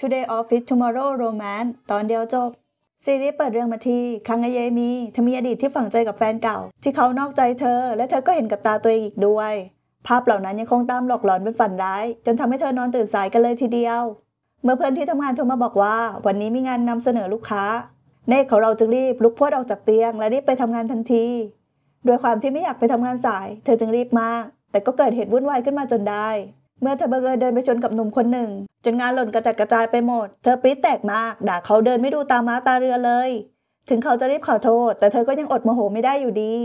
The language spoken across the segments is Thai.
Today Office Tomorrow Romance ตอนเดียวจบ ซีรีส์เปิดเรื่องมาที่คังเยมีเธอมีอดีตที่ฝังใจกับแฟนเก่า ที่เขานอกใจเธอ และเธอก็เห็นกับตาตัวเองอีกด้วย ภาพเหล่านั้นยังคงตามหลอกหลอนเป็นฝันร้ายจนทำให้เธอนอนตื่นสายกันเลยทีเดียว เมื่อเพื่อนที่ทำงานโทรมาบอกว่า วันนี้มีงานนำเสนอลูกค้า เนเของเราจึงรีบลุกพวดออกจากเตียงและรีบไปทำงานทันทีด้วยความที่ไม่อยากไปทำงานสาย เธอจึงรีบมาก แต่ก็เกิดเหตุวุ่นวายขึ้นมาจนได้เมื่อเธอบังเอิญเดินไปชนกับหนุ่มคนหนึ่งจนงานหล่นกระจัดกระจายไปหมด เธอปริแตกมากด่าเขาเดินไม่ดูตาม้าตาเรือเลย ถึงเขาจะรีบขอโทษ แต่เธอก็ยังอดโมโหไม่ได้อยู่ดี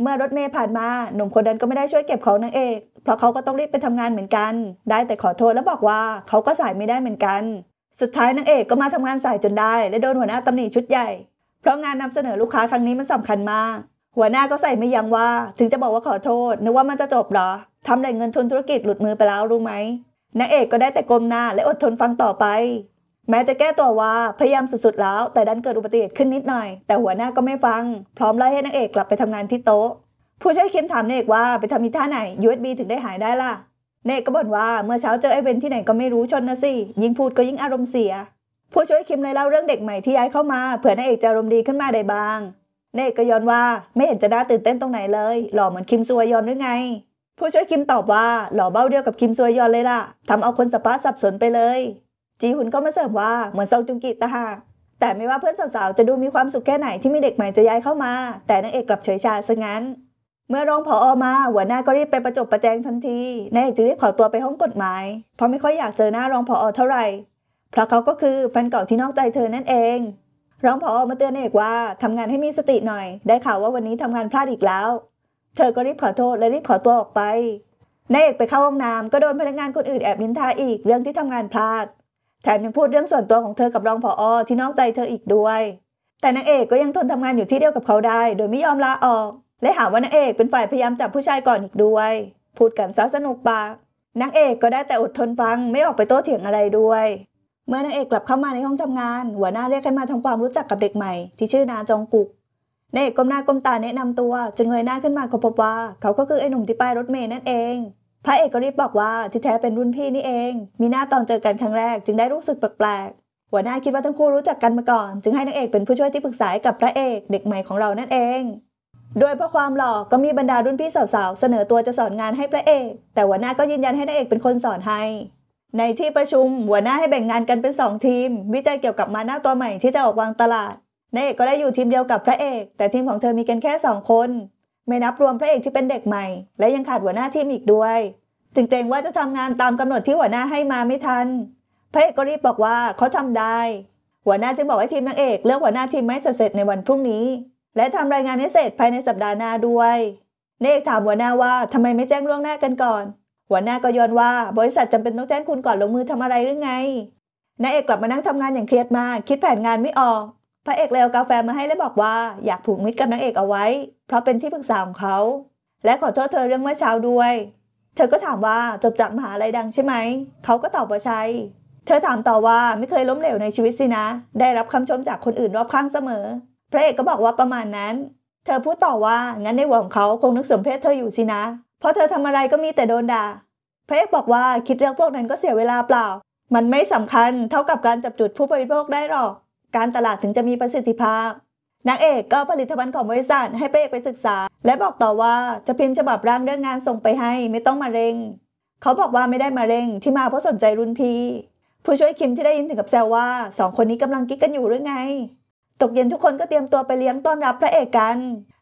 เมื่อรถเมย์ผ่านมาหนุ่มคนนั้นก็ไม่ได้ช่วยเก็บของนางเอก เพราะเขาก็ต้องรีบไปทำงานเหมือนกัน ได้แต่ขอโทษแล้วบอกว่าเขาก็สายไม่ได้เหมือนกัน สุดท้ายนางเอกก็มาทำงานสายจนได้ และโดนหัวหน้าตำหนิชุดใหญ่ เพราะงานนำเสนอลูกค้าครั้งนี้มันสำคัญมาก หัวหน้าก็ใส่ไม่ยั้งว่า ถึงจะบอกว่าขอโทษนึกว่ามันจะจบหรอทำแหล่งเงินทุนธุรกิจหลุดมือไปแล้วรู้ไหมนางเอกก็ได้แต่ก้มหน้าและอดทนฟังต่อไป แม้จะแก้ตัวว่าพยายามสุดๆแล้วแต่ดันเกิดอุบัติเหตุขึ้นนิดหน่อย แต่หัวหน้าก็ไม่ฟัง พร้อมไล่ให้นางเอกกลับไปทำงานที่โต๊ะ ผู้ช่วยเค้มถามนางเอกว่าไปทำมีท่าไหน USB ถึงได้หายได้ล่ะนางเอกก็บ่นว่าเมื่อเช้าเจอไอเวนที่ไหนก็ไม่รู้ชนนะสิ ยิ่งพูดก็ยิ่งอารมณ์เสีย ผู้ช่วยคิมเลยเล่าเรื่องเด็กใหม่ที่ย้ายเข้ามา เผื่อนางเอกจะอารมณ์ดีขึ้นมาได้บ้างนางเอกก็ย้อนว่าไม่เห็นจะน่าตื่นเต้นตรงไหนเลย หล่อเหมือนคิมซัวยอนหรือไงผู้ช่วยคิมตอบว่า หล่อเบ้าเดียวกับคิมซวยยอนเลยล่ะทำเอาคนสปาสับสนไปเลย จีหุนก็มาเสริมว่าเหมือนซองจุงกิตาหาแต่ไม่ว่าเพื่อนสาวๆจะดูมีความสุขแค่ไหนที่มีเด็กใหม่จะย้ายเข้ามา แต่นางเอกกลับเฉยชาซะงั้น เมื่อรองผออมาหัวหน้าก็รีบไปประจบประแจงทันทีนายเอกจึงรีบขอตัวไปห้องกฎหมาย เพราะไม่ค่อยอยากเจอหน้ารองผออเท่าไหร่ เพราะเขาก็คือแฟนเก่าที่นอกใจเธอนั่นเองรองผออมาเตือนนายเอกว่าทำงานให้มีสติหน่อย ได้ข่าวว่าวันนี้ทำงานพลาดอีกแล้วเธอก็รีบขอโทษและรีบขอตัวออกไป นายเอกไปเข้าห้องน้ำก็โดนพนักงานคนอื่นแอบนินทาอีกเรื่องที่ทำงานพลาด แถมยังพูดเรื่องส่วนตัวของเธอกับรองผออที่นอกใจเธออีกด้วย แต่นางเอกก็ยังทนทำงานอยู่ที่เดียวกับเขาได้โดยไม่ยอมลาออก และหาว่านางเอกเป็นฝ่ายพยายามจับผู้ชายก่อนอีกด้วย พูดกันซะสนุกปาก นางเอกก็ได้แต่อดทนฟังไม่ออกไปโต้เถียงอะไรด้วย เมื่อนางเอกกลับเข้ามาในห้องทำงานหัวหน้าเรียกให้มาทำความรู้จักกับเด็กใหม่ ที่ชื่อนาจองกุกเนกก้มหน้าก้มตาแนะนำตัวจนเงยหน้าขึ้นมาก็พบว่า เขาก็คือไอ้หนุ่มที่ป้ายรถเมย์นั่นเอง พระเอกก็รีบบอกว่าที่แท้เป็นรุ่นพี่นี่เอง มีหน้าตอนเจอกันครั้งแรกจึงได้รู้สึกแปลกๆหัวหน้าคิดว่าทั้งคู่รู้จักกันมาก่อน จึงให้นางเอกเป็นผู้ช่วยที่ปรึกษากับพระเอกเด็กใหม่ของเรานั่นเองโดยเพราะความหล่อก็มีบรรดารุ่นพี่สาวๆ เสนอตัวจะสอนงานให้พระเอกแต่หัวหน้าก็ยืนยันให้นางเอกเป็นคนสอนให้ในที่ประชุม หัวหน้าให้แบ่งงานกันเป็น2ทีม วิจัยเกี่ยวกับมาหน้าตัวใหม่ที่จะออกวางตลาดนายเอกก็ได้อยู่ทีมเดียวกับพระเอก แต่ทีมของเธอมีกันแค่สองคน ไม่นับรวมพระเอกที่เป็นเด็กใหม่ และยังขาดหัวหน้าทีมอีกด้วย จึงเกรงว่าจะทำงานตามกำหนดที่หัวหน้าให้มาไม่ทัน พระเอกก็รีบบอกว่าเขาทำได้ หัวหน้าจึงบอกให้ทีมนางเอกเลือก หัวหน้าทีมให้เสร็จในวันพรุ่งนี้ และทำรายงานให้เสร็จภายในสัปดาห์หน้าด้วยนายเอกถามหัวหน้าว่าทำไมไม่แจ้งล่วงหน้ากันก่อน หัวหน้าก็ย้อนว่า บริษัทจำเป็นต้องแจ้งคุณก่อนลงมือทำอะไรหรือไงนายเอกกลับมานั่งทำงานอย่างเครียดมาก คิดแผนงานไม่ออกพระเอกเลยเอากาแฟมาให้และบอกว่า อยากผูกมิตรกับนางเอกเอาไว้ เพราะเป็นที่ปรึกษาของเขา และขอโทษเธอเรื่องเมื่อเช้าด้วย เธอก็ถามว่าจบจากมหาลัยดังใช่ไหม เขาก็ตอบว่าใช่เธอถามต่อว่าไม่เคยล้มเหลวในชีวิตสินะ ได้รับคำชมจากคนอื่นรอบข้างเสมอ พระเอกก็บอกว่าประมาณนั้น เธอพูดต่อว่า งั้นในหัวของเขาคงนึกสมเพศเธออยู่สินะเพราะเธอทำอะไรก็มีแต่โดนด่าพระเอกบอกว่าคิดเรื่องพวกนั้นก็เสียเวลาเปล่า มันไม่สำคัญเท่ากับการจับจุดผู้บริโภคได้หรอกการตลาดถึงจะมีประสิทธิภาพนางเอกก็ผลิตภัณฑ์ของบริษัทให้พรเกไปศึกษา และบอกต่อว่าจะพิมพ์ฉบับร่างเรื่องงานส่งไปให้ไม่ต้องมาเร่ง เขาบอกว่าไม่ได้มาเร่งที่มาเพราะสนใจรุ่นพี่ผู้ช่วยคิมที่ได้ยินถึงกับแซวว่าสองคนนี้กำลังกิ๊กกันอยู่หรือไง ตกเย็นทุกคนก็เตรียมตัวไปเลี้ยงต้อนรับพระเอกกัน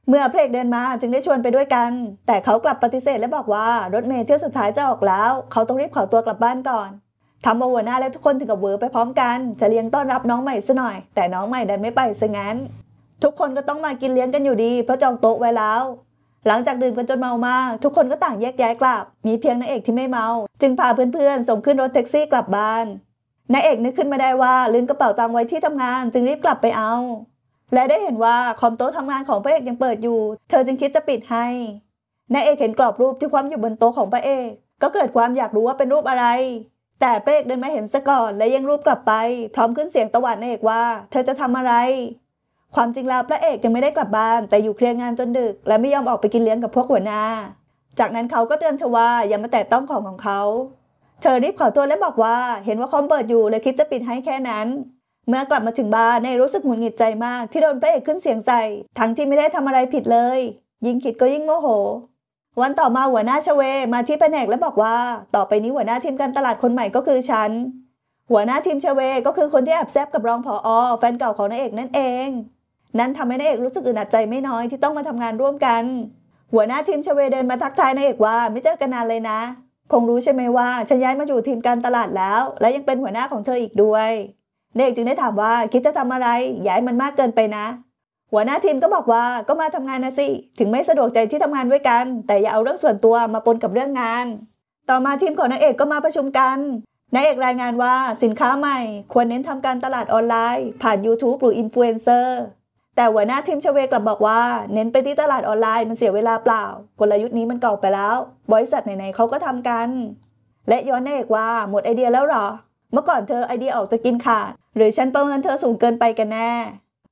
เมื่อพระเอกเดินมาจึงได้ชวนไปด้วยกัน แต่เขากลับปฏิเสธและบอกว่ารถเมล์เที่ยวสุดท้ายจะออกแล้ว เขาต้องรีบขอตัวกลับบ้านก่อนทำมาหัวหน้าแล้วทุกคนถึงกับเวอร์ไปพร้อมกัน จะเลี้ยงต้อนรับน้องใหม่ซะหน่อย แต่น้องใหม่ดันไม่ไปซะงั้น ทุกคนก็ต้องมากินเลี้ยงกันอยู่ดี เพราะจองโต๊ะไว้แล้ว หลังจากดื่มกันจนเมามากทุกคนก็ต่างแยกย้ายกลับ มีเพียงนางเอกที่ไม่เมา จึงพาเพื่อนๆส่งขึ้นรถแท็กซี่กลับบ้านนายเอกนึกขึ้นมาได้ว่าลืมกระเป๋าตังค์ไว้ที่ทำงาน จึงรีบกลับไปเอา และได้เห็นว่าคอมโต๊ะทำงานของพระเอกยังเปิดอยู่ เธอจึงคิดจะปิดให้นายเอกเห็นกรอบรูปที่คว่ำอยู่บนโต๊ะของพระเอก ก็เกิดความอยากรู้ว่าเป็นรูปอะไรแต่พระเอกเดินมาเห็นซะก่อนและยังรูปกลับไป พร้อมขึ้นเสียงตวาดนางเอกว่า เธอจะทำอะไร ความจริงแล้วพระเอกยังไม่ได้กลับบ้านแต่อยู่เคลียร์งานจนดึกและไม่ยอมออกไปกินเลี้ยงกับพวกหัวหน้า จากนั้นเขาก็เตือนเธอว่าอย่ามาแตะต้องของของเขา เธอรีบขอตัวและบอกว่า เห็นว่าคอมเปิดอยู่เลยคิดจะปิดให้แค่นั้น เมื่อกลับมาถึงบ้านนายรู้สึกหงุดหงิดใจมากที่โดนพระเอกขึ้นเสียงใส่ ทั้งที่ไม่ได้ทำอะไรผิดเลย ยิ่งคิดก็ยิ่งโมโหวันต่อมาหัวหน้าชเวมาที่แผนกและบอกว่า ต่อไปนี้หัวหน้าทีมการตลาดคนใหม่ก็คือฉัน หัวหน้าทีมชเวก็คือคนที่แอบแซบกับรองผออแฟนเก่าของนายเอกนั่นเอง นั้นทำให้นายเอกรู้สึกอึดอัดใจไม่น้อยที่ต้องมาทำงานร่วมกัน หัวหน้าทีมชเวเดินมาทักทายนายเอกว่าไม่เจอกันนานเลยนะ คงรู้ใช่ไหมว่าฉันย้ายมาอยู่ทีมการตลาดแล้ว และยังเป็นหัวหน้าของเธออีกด้วยนายเอกจึงได้ถามว่าคิดจะทำอะไรย้ายมันมากเกินไปนะหัวหน้าทีมก็บอกว่าก็มาทำงานนะสิ ถึงไม่สะดวกใจที่ทำงานด้วยกัน แต่อย่าเอาเรื่องส่วนตัวมาปนกับเรื่องงาน ต่อมาทีมของนางเอกก็มาประชุมกันนายเอกรายงานว่าสินค้าใหม่ควรเน้นทำการตลาดออนไลน์ ผ่าน YouTube หรืออินฟลูเอนเซอร์แต่หัวหน้าทีมชเวกลับบอกว่า เน้นไปที่ตลาดออนไลน์มันเสียเวลาเปล่า กลยุทธ์นี้มันเก่าไปแล้วบริษัทไหนๆเขาก็ทำกัน และย้อนนายเอกว่า หมดไอเดียแล้วหรอ เมื่อก่อนเธอไอเดียออกจะกินขาด หรือฉันประเมินเธอสูงเกินไปกันแน่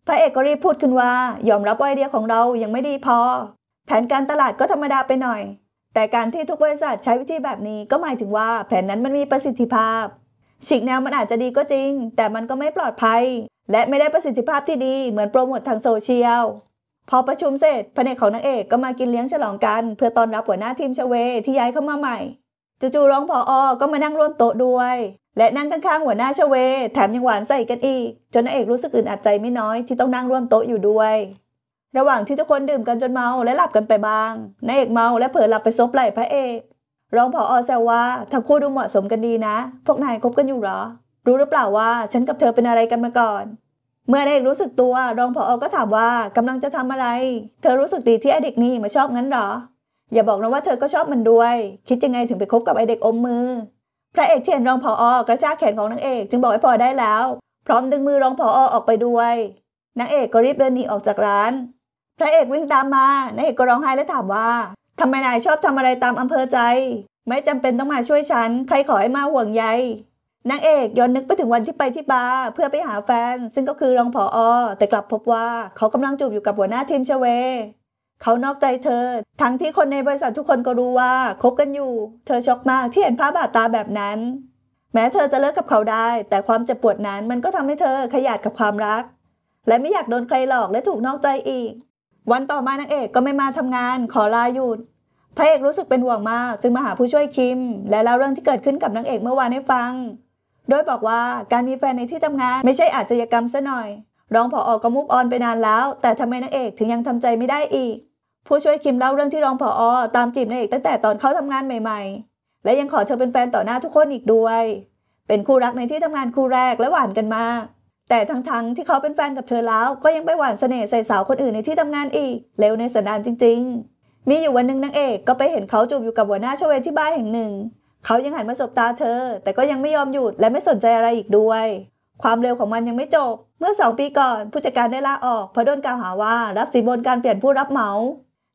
พระเอกก็รีบพูดขึ้นว่า ยอมรับไอเดียของเรายังไม่ดีพอ แผนการตลาดก็ธรรมดาไปหน่อย แต่การที่ทุกบริษัทใช้วิธีแบบนี้ก็หมายถึงว่าแผนนั้นมันมีประสิทธิภาพฉีกแนวมันอาจจะดีก็จริง แต่มันก็ไม่ปลอดภัย และไม่ได้ประสิทธิภาพที่ดีเหมือนโปรโมททางโซเชียล พอประชุมเสร็จพระเอกของนางเอกก็มากินเลี้ยงฉลองกัน เพื่อต้อนรับหัวหน้าทีมชเว ที่ย้ายเข้ามาใหม่จู่ๆร้องพออก็มานั่งร่วมโต๊ะด้วยและนั่งข้างๆหัวหน้าชเว แถมยังหวานใส่กันอีก จนนาเอกรู้สึกอึดอัดใจไม่น้อยที่ต้องนั่งร่วมโต๊ะอยู่ด้วย ระหว่างที่ทุกคนดื่มกันจนเมาและหลับกันไปบ้างนางเอกเมา และเผลอหลับไปซบไหล่พระเอกรองผออแซวว่าทั้งคู่ดูเหมาะสมกันดีนะ พวกนายคบกันอยู่หรอ รู้หรือเปล่าว่า ฉันกับเธอเป็นอะไรกันมาก่อน เมื่อนเอกรู้สึกตัว รองผออก็ถามว่ากำลังจะทำอะไร เธอรู้สึกดีที่ไอเด็กนี่มาชอบงั้นหรอ อย่าบอกนะว่าเธอก็ชอบมันด้วย คิดยังไงถึงไปคบกับไอเด็กอมมือพระเอกที่เห็นรองผออกระชากแขนของนางเอกจึงบอกให้พอได้แล้ว พร้อมดึงมือรองผอออกไปด้วยนางเอกก็รีบเดินหนีออกจากร้าน พระเอกวิ่งตามมานางเอกก็ร้องไห้และถามว่าทำไมนายชอบทำอะไรตามอำเภอใจ ไม่จำเป็นต้องมาช่วยฉันใครขอให้มาห่วงใยนางเอกย้อนนึกไปถึงวันที่ไปที่บาร์เพื่อไปหาแฟน ซึ่งก็คือรองผออแต่กลับพบว่าเขากำลังจูบอยู่กับหัวหน้าทีมชเวเขานอกใจเธอ ทั้งที่คนในบริษัททุกคนก็รู้ว่า คบกันอยู่ เธอช็อกมากที่เห็นภาพบาดตาแบบนั้น แม้เธอจะเลิกกับเขาได้ แต่ความเจ็บปวดนั้นมันก็ทำให้เธอขยาดกับความรัก และไม่อยากโดนใครหลอกและถูกนอกใจอีก วันต่อมานางเอกก็ไม่มาทำงานขอลาหยุด พระเอกรู้สึกเป็นห่วงมาก จึงมาหาผู้ช่วยคิม และเล่าเรื่องที่เกิดขึ้นกับนางเอกเมื่อวานให้ฟัง โดยบอกว่าการมีแฟนในที่ทำงานไม่ใช่อาชญากรรมซะหน่อย รองผออก็มุกออนไปนานแล้ว แต่ทำไมนางเอกถึงยังทำใจไม่ได้อีกผู้ช่วยคิมเล่าเรื่องที่รองผออตามจีบนายเอกตั้งแต่ตอนเขาทำงานใหม่ๆ และยังขอเธอเป็นแฟนต่อหน้าทุกคนอีกด้วย เป็นคู่รักในที่ทำงานคู่แรกและหวานกันมาก แต่ทั้งๆที่เขาเป็นแฟนกับเธอแล้วก็ยังไปหวานเสน่ห์ใส่สาวคนอื่นในที่ทำงานอีกเลวในสันดานจริง ๆ มีอยู่วันหนึ่งนางเอกก็ไปเห็นเขาจูบอยู่กับหัวหน้าชเวที่บ้านแห่งหนึ่ง เขายังหันมาสบตาเธอ แต่ก็ยังไม่ยอมหยุดและไม่สนใจอะไรอีกด้วย ความเร็วของมันยังไม่จบ เมื่อสองปีก่อน ผู้จัดการได้ลาออกเพราะโดนกล่าวหาว่ารับสินบนการเปลี่ยนผู้รับเหมา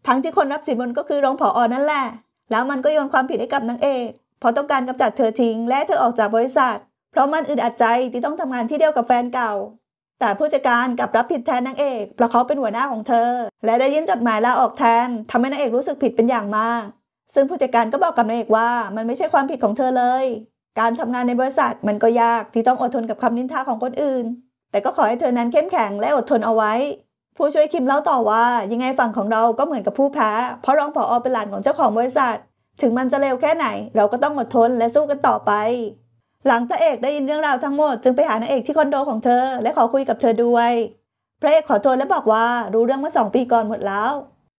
ทั้งที่คนรับสินบนก็คือรองผออนั่นแหละ แล้วมันก็โยนความผิดให้กับนางเอก เพราะต้องการกำจัดเธอทิ้ง และเธอออกจากบริษัท เพราะมันอึดอัดใจที่ต้องทำงานที่เดียวกับแฟนเก่า แต่ผู้จัดการกลับรับผิดแทนนางเอก เพราะเขาเป็นหัวหน้าของเธอ และได้ยื่นจดหมายลาออกแทนทำให้นางเอกรู้สึกผิดเป็นอย่างมาก ซึ่งผู้จัดการก็บอกกับนางเอกว่ามันไม่ใช่ความผิดของเธอเลย การทำงานในบริษัทมันก็ยากที่ต้องอดทนกับคำนินทาของคนอื่น แต่ก็ขอให้เธอนั้นเข้มแข็งและอดทนเอาไว้ผู้ช่วยคิมเล่าต่อว่ายังไงฝั่งของเราก็เหมือนกับผู้แพ้เพราะรองผออเป็นหลานของเจ้าของบริษัท ถึงมันจะเร็วแค่ไหนเราก็ต้องอดทนและสู้กันต่อไป หลังพระเอกได้ยินเรื่องราวทั้งหมดจึงไปหานางเอกที่คอนโดของเธอ และขอคุยกับเธอด้วย พระเอกขอโทษและบอกว่ารู้เรื่องเมื่อสองปีก่อนหมดแล้ว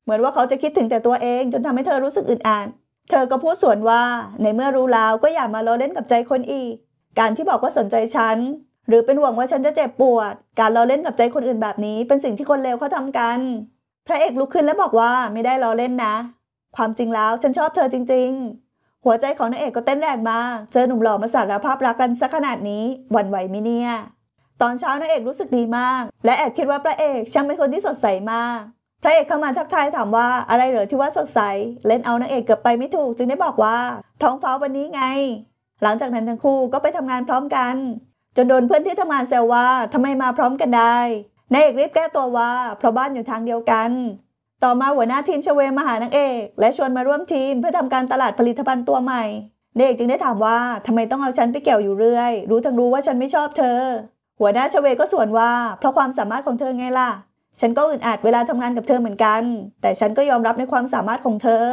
เหมือนว่าเขาจะคิดถึงแต่ตัวเองจนทำให้เธอรู้สึกอึดอัดเธอก็พูดสวนว่าในเมื่อรู้แล้วก็อย่ามาล้อเล่นกับใจคนอีกการที่บอกว่าสนใจฉันหรือเป็นห่วงว่าฉันจะเจ็บปวด การล้อเล่นกับใจคนอื่นแบบนี้เป็นสิ่งที่คนเลวเขาทากัน พระเอกลุกขึ้นและบอกว่าไม่ได้ล้อเล่นนะ ความจริงแล้วฉันชอบเธอจริง ๆ หัวใจของนางเอกก็เต้นแรงมาก เจอหนุ่มหล่อมาสารภาพรักกันซะขนาดนี้ วันไหวมิเนี่ยตอนเช้านางเอกรู้สึกดีมาก และแอบคิดว่าพระเอกช่างเป็นคนที่สดใสมาก พระเอกเข้ามาทักทายถามว่าอะไรเหรอที่ว่าสดใส เล่นเอานางเอกเกือบไปไม่ถูก จึงได้บอกว่า ท้องฟ้าวันนี้ไง หลังจากนั้นทั้งคู่ก็ไปทำงานพร้อมกันจนโดนเพื่อนที่ทำงานแซวว่าทำไมมาพร้อมกันได้นายเอกรีบแก้ตัวว่าเพราะบ้านอยู่ทางเดียวกัน ต่อมาหัวหน้าทีมชเวมาหานางเอก และชวนมาร่วมทีมเพื่อทำการตลาดผลิตภัณฑ์ตัวใหม่นายเอกจึงได้ถามว่าทำไมต้องเอาฉันไปเกี่ยวอยู่เรื่อย รู้ทั้งรู้ว่าฉันไม่ชอบเธอ หัวหน้าชเวก็สวนว่า เพราะความสามารถของเธอไงล่ะ ฉันก็อึดอัดเวลาทำงานกับเธอเหมือนกัน แต่ฉันก็ยอมรับในความสามารถของเธอ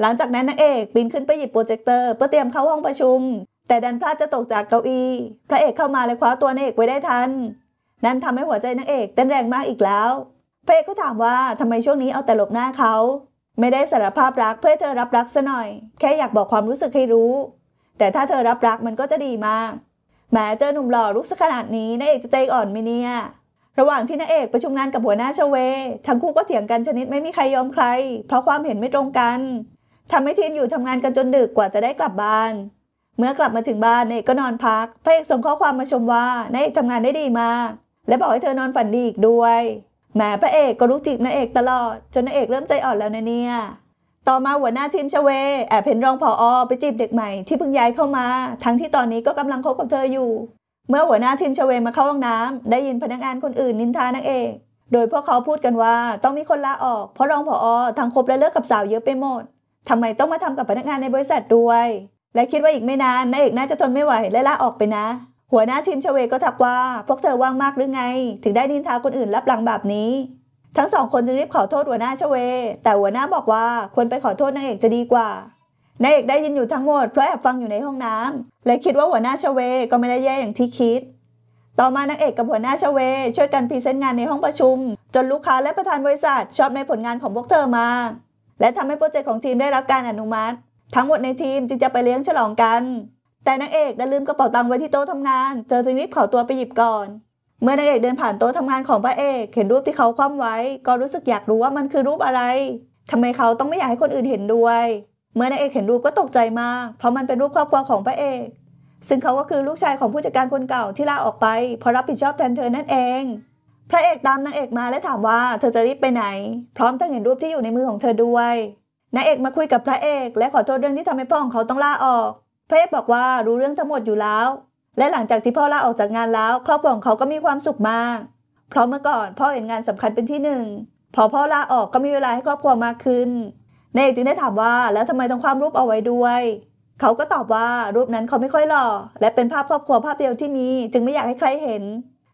หลังจากนั้นนางเอกบินขึ้นไปหยิบโปรเจคเตอร์เพื่อเตรียมเข้าห้องประชุมแต่ดันพลาดจะตกจากเก้าอี้ พระเอกเข้ามาเลยคว้าตัวนางเอกไว้ได้ทัน นั่นทำให้หัวใจนางเอกเต้นแรงมากอีกแล้ว พระเอกก็ถามว่าทำไมช่วงนี้เอาแต่หลบหน้าเขา ไม่ได้สารภาพรักเพื่อเธอรับรักซะหน่อย แค่อยากบอกความรู้สึกให้รู้ แต่ถ้าเธอรับรักมันก็จะดีมาก แม้เจอหนุ่มหล่อรูปขนาดนี้นางเอกจะใจอ่อนไหมเนี่ยระหว่างที่นางเอกประชุมงานกับหัวหน้าชเว ทั้งคู่ก็เถียงกันชนิดไม่มีใครยอมใคร เพราะความเห็นไม่ตรงกัน ทำให้ทีมอยู่ทำงานกันจนดึกกว่าจะได้กลับบ้านเมื่อกลับมาถึงบ้านนายเอกก็นอนพัก พระเอกส่งข้อความมาชมว่านายเอกทำงานได้ดีมาก และบอกให้เธอนอนฝันดีอีกด้วยแหมพระเอกก็รู้จีบนายเอกตลอดจนนายเอกเริ่มใจอ่อนแล้วนะเนี่ย ต่อมาหัวหน้าทีมชเว แอบเห็นรองผออไปจีบเด็กใหม่ที่เพิ่งย้ายเข้ามา ทั้งที่ตอนนี้ก็กำลังคบกับเธออยู่ เมื่อหัวหน้าทีมชเวมาเข้าห้องน้ำ ได้ยินพนักงานคนอื่นนินทานางเอก โดยพวกเขาพูดกันว่าต้องมีคนลาออก เพราะรองผออทั้งคบและเลิกกับสาวเยอะไปหมด ทำไมต้องมาทำกับพนักงานในบริษัทด้วยและคิดว่าอีกไม่นานนายเอกน่าจะทนไม่ไหวและลาออกไปนะ หัวหน้าทีมชเวก็ทักว่า พวกเธอว่างมากหรือไง ถึงได้นินทาคนอื่นรับหลังแบบนี้ ทั้งสองคนจึงรีบขอโทษหัวหน้าชเว แต่หัวหน้าบอกว่าควรไปขอโทษนายเอกจะดีกว่านายเอกได้ยินอยู่ทั้งหมดเพราะแอบฟังอยู่ในห้องน้ำ และคิดว่าหัวหน้าชเวก็ไม่ได้แย่อย่างที่คิด ต่อมานางเอกกับหัวหน้าชเวช่วยกันพรีเซนต์งานในห้องประชุม จนลูกค้าและประธานบริษัทชอบในผลงานของพวกเธอมากและทำให้โปรเจกต์ของทีมได้รับการอนุมัติทั้งหมดในทีมจึงจะไปเลี้ยงฉลองกัน แต่นางเอกได้ลืมกระเป๋าตังค์ไว้ที่โต๊ะทำงาน เจอจึงรีบขอตัวไปหยิบก่อน เมื่อนางเอกเดินผ่านโต๊ะทำงานของพระเอก เห็นรูปที่เขาคว่ำไว้ ก็รู้สึกอยากรู้ว่ามันคือรูปอะไรทำไมเขาต้องไม่อยากให้คนอื่นเห็นด้วย เมื่อนางเอกเห็นรูปก็ตกใจมาก เพราะมันเป็นรูปครอบครัวของพระเอก ซึ่งเขาก็คือลูกชายของผู้จัดการคนเก่าที่ลาออกไปเพราะรับผิดชอบแทนเธอนั่นเอง พระเอกตามนางเอกมาและถามว่าเธอจะรีบไปไหน พร้อมทั้งเห็นรูปที่อยู่ในมือของเธอด้วยนายเอกมาคุยกับพระเอกและขอโทษเรื่องที่ทำให้พ่อของเขาต้องลาออก พระเอกบอกว่ารู้เรื่องทั้งหมดอยู่แล้ว และหลังจากที่พ่อลาออกจากงานแล้วครอบครัวของเขาก็มีความสุขมาก เพราะเมื่อก่อนพ่อเห็นงานสำคัญเป็นที่หนึ่ง พอพ่อลาออกก็มีเวลาให้ครอบครัวมากขึ้นนายเอกจึงได้ถามว่าแล้วทำไมต้องความรูปเอาไว้ด้วย เขาก็ตอบว่ารูปนั้นเขาไม่ค่อยหล่อ และเป็นภาพครอบครัวภาพเดียวที่มีจึงไม่อยากให้ใครเห็น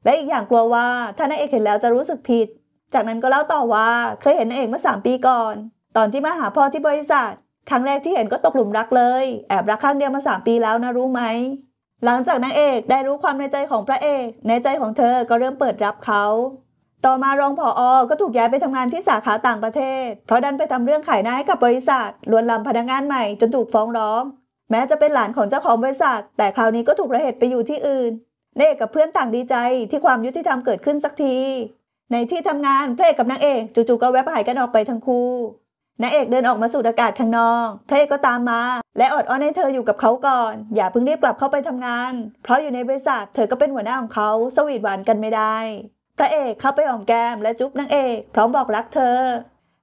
และอีกอย่างกลัวว่าถ้านายเอกเห็นแล้วจะรู้สึกผิด จากนั้นก็เล่าต่อว่าเคยเห็นนายเอกเมื่อสามปีก่อนตอนที่มาหาพ่อที่บริษัท ครั้งแรกที่เห็นก็ตกหลุมรักเลย แอบรักข้างเดียวมา 3 ปีแล้วนะ รู้ไหม หลังจากนางเอกได้รู้ความในใจของพระเอก ในใจของเธอก็เริ่มเปิดรับเขา ต่อมารองผออก็ถูกย้ายไปทำงานที่สาขาต่างประเทศ เพราะดันไปทำเรื่องขายหน้าให้กับบริษัท ลวนลามพนักงานใหม่จนถูกฟ้องร้อง แม้จะเป็นหลานของเจ้าของบริษัท แต่คราวนี้ก็ถูกระเหตุไปอยู่ที่อื่นเอกกับเพื่อนต่างดีใจที่ความยุติธรรมเกิดขึ้นสักที ในที่ทำงานเพลกกับนางเอกจู่ๆก็แวบหายกันออกไปทั้งคู่นางเอกเดินออกมาสูดอากาศข้างนอกพระเอกก็ตามมา และอดอ้อนให้เธออยู่กับเขาก่อน อย่าเพิ่งรีบกลับเข้าไปทำงาน เพราะอยู่ในบริษัท เธอก็เป็นหัวหน้าของเขา สวีทหวานกันไม่ได้ พระเอกเข้าไปอ้อมแก้มและจุ๊บนางเอก พร้อมบอกรักเธอ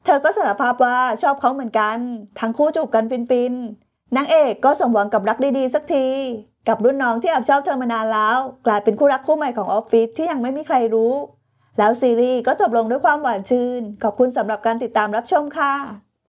เธอก็สารภาพว่าชอบเขาเหมือนกัน ทั้งคู่จูบกันฟินๆ นางเอกก็สมหวังกับรักดี ๆ สักที กับรุ่นน้องที่แอบชอบเธอมานานแล้ว กลายเป็นคู่รักคู่ใหม่ของออฟฟิศที่ยังไม่มีใครรู้แล้วซีรีส์ก็จบลงด้วยความหวานชื่น ขอบคุณสำหรับการติดตามรับชมค่ะ